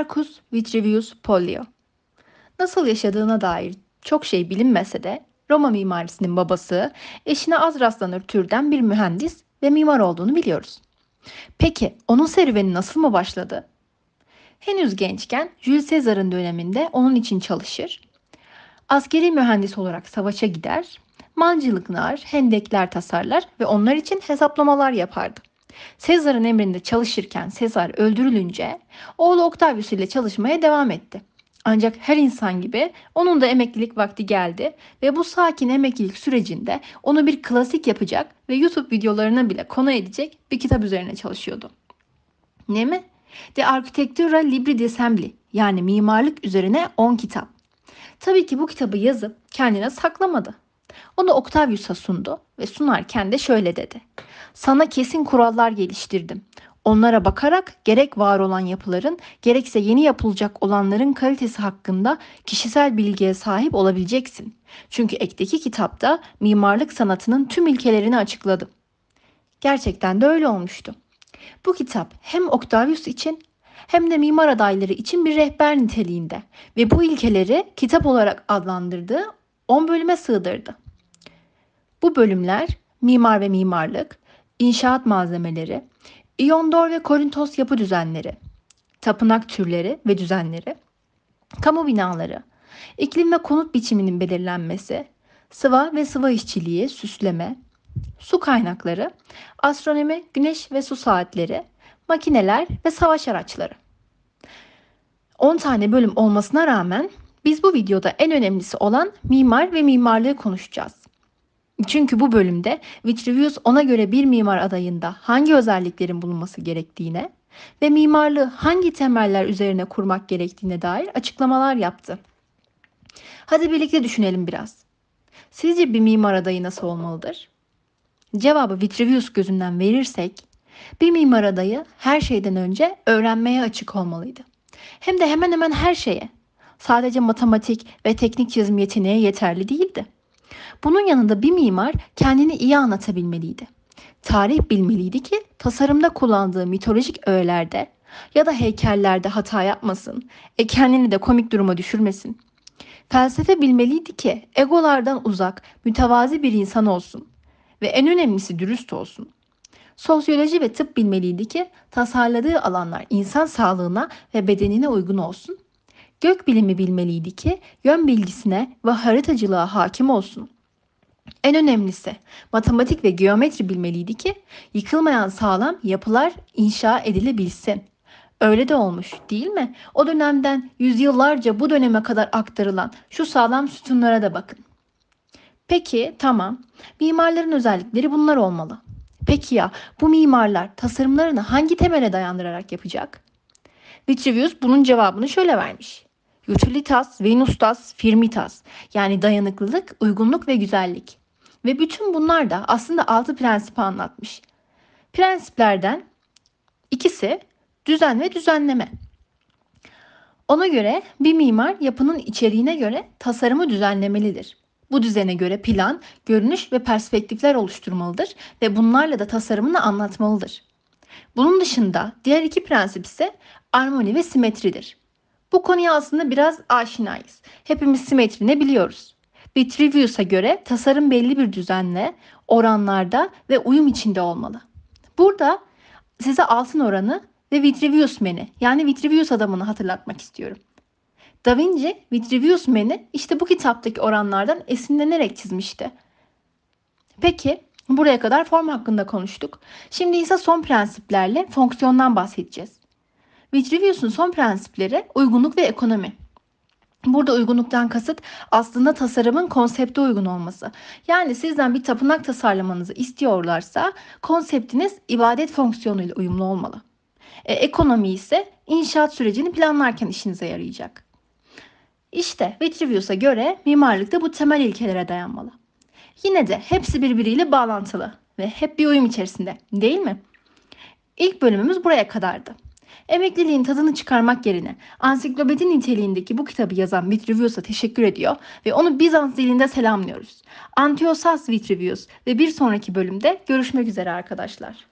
Marcus Vitruvius Pollio. Nasıl yaşadığına dair çok şey bilinmese de Roma mimarisinin babası, eşine az rastlanır türden bir mühendis ve mimar olduğunu biliyoruz. Peki onun serüveni nasıl mı başladı? Henüz gençken Jules Caesar'ın döneminde onun için çalışır. Askeri mühendis olarak savaşa gider, mancılıklar, hendekler tasarlar ve onlar için hesaplamalar yapardı. Sezar'ın emrinde çalışırken Sezar öldürülünce oğlu Octavius ile çalışmaya devam etti. Ancak her insan gibi onun da emeklilik vakti geldi ve bu sakin emeklilik sürecinde onu bir klasik yapacak ve YouTube videolarına bile konu edecek bir kitap üzerine çalışıyordu. Ne mi? De Architectura Libri Dissembli yani mimarlık üzerine 10 kitap. Tabii ki bu kitabı yazıp kendine saklamadı. Onu Octavius'a sundu ve sunarken de şöyle dedi. Sana kesin kurallar geliştirdim. Onlara bakarak gerek var olan yapıların gerekse yeni yapılacak olanların kalitesi hakkında kişisel bilgiye sahip olabileceksin. Çünkü ekteki kitapta mimarlık sanatının tüm ilkelerini açıkladım. Gerçekten de öyle olmuştu. Bu kitap hem Octavius için hem de mimar adayları için bir rehber niteliğinde ve bu ilkeleri kitap olarak adlandırdığı 10 bölüme sığdırdı. Bu bölümler mimar ve mimarlık, inşaat malzemeleri, İyondor ve Korintos yapı düzenleri, tapınak türleri ve düzenleri, kamu binaları, iklim ve konut biçiminin belirlenmesi, sıva ve sıva işçiliği, süsleme, su kaynakları, astronomi, güneş ve su saatleri, makineler ve savaş araçları. 10 tane bölüm olmasına rağmen biz bu videoda en önemlisi olan mimar ve mimarlığı konuşacağız. Çünkü bu bölümde Vitruvius ona göre bir mimar adayında hangi özelliklerin bulunması gerektiğine ve mimarlığı hangi temeller üzerine kurmak gerektiğine dair açıklamalar yaptı. Hadi birlikte düşünelim biraz. Sizce bir mimar adayı nasıl olmalıdır? Cevabı Vitruvius gözünden verirsek, bir mimar adayı her şeyden önce öğrenmeye açık olmalıydı. Hem de hemen hemen her şeye. Sadece matematik ve teknik çizim yeteneği yeterli değildi bunun yanında bir mimar kendini iyi anlatabilmeliydi. Tarih bilmeliydi ki tasarımda kullandığı mitolojik öğelerde ya da heykellerde hata yapmasın, e kendini de komik duruma düşürmesin. Felsefe bilmeliydi ki egolardan uzak, mütevazi bir insan olsun ve en önemlisi dürüst olsun. Sosyoloji ve tıp bilmeliydi ki tasarladığı alanlar insan sağlığına ve bedenine uygun olsun Gök bilimi bilmeliydi ki yön bilgisine ve haritacılığa hakim olsun. En önemlisi matematik ve geometri bilmeliydi ki yıkılmayan sağlam yapılar inşa edilebilsin. Öyle de olmuş değil mi? O dönemden yüzyıllarca bu döneme kadar aktarılan şu sağlam sütunlara da bakın. Peki tamam. Mimarların özellikleri bunlar olmalı. Peki ya bu mimarlar tasarımlarını hangi temele dayandırarak yapacak? Vitruvius bunun cevabını şöyle vermiş. Utilitas, Venustas, Firmitas yani dayanıklılık, uygunluk ve güzellik. Ve bütün bunlar da aslında altı prensibi anlatmış. Prensiplerden ikisi düzen ve düzenleme. Ona göre bir mimar yapının içeriğine göre tasarımı düzenlemelidir. Bu düzene göre plan, görünüş ve perspektifler oluşturmalıdır ve bunlarla da tasarımını anlatmalıdır. Bunun dışında diğer iki prensip ise armoni ve simetridir. Bu konuya aslında biraz aşinayız. Hepimiz simetri ne biliyoruz. Vitruvius'a göre tasarım belli bir düzenle, oranlarda ve uyum içinde olmalı. Burada size altın oranı ve Vitruvius meni yani Vitruvius adamını hatırlatmak istiyorum. Da Vinci Vitruvius meni işte bu kitaptaki oranlardan esinlenerek çizmişti. Peki buraya kadar form hakkında konuştuk. Şimdi ise son prensiplerle fonksiyondan bahsedeceğiz. Vitruvius'un son prensipleri uygunluk ve ekonomi. Burada uygunluktan kasıt aslında tasarımın konsepte uygun olması. Yani sizden bir tapınak tasarlamanızı istiyorlarsa konseptiniz ibadet fonksiyonuyla uyumlu olmalı. E, ekonomi ise inşaat sürecini planlarken işinize yarayacak. İşte Vitruvius'a göre mimarlık da bu temel ilkelere dayanmalı. Yine de hepsi birbiriyle bağlantılı ve hep bir uyum içerisinde değil mi? İlk bölümümüz buraya kadardı. Emekliliğin tadını çıkarmak yerine ansiklopedi niteliğindeki bu kitabı yazan Vitruvius'a teşekkür ediyor ve onu Bizans dilinde selamlıyoruz. Antiosas Vitruvius ve bir sonraki bölümde görüşmek üzere arkadaşlar.